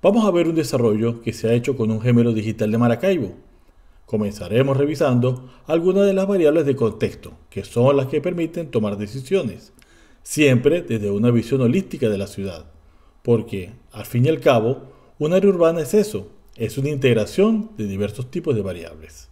Vamos a ver un desarrollo que se ha hecho con un gemelo digital de Maracaibo. Comenzaremos revisando algunas de las variables de contexto, que son las que permiten tomar decisiones, siempre desde una visión holística de la ciudad, porque, al fin y al cabo, un área urbana es eso, es una integración de diversos tipos de variables.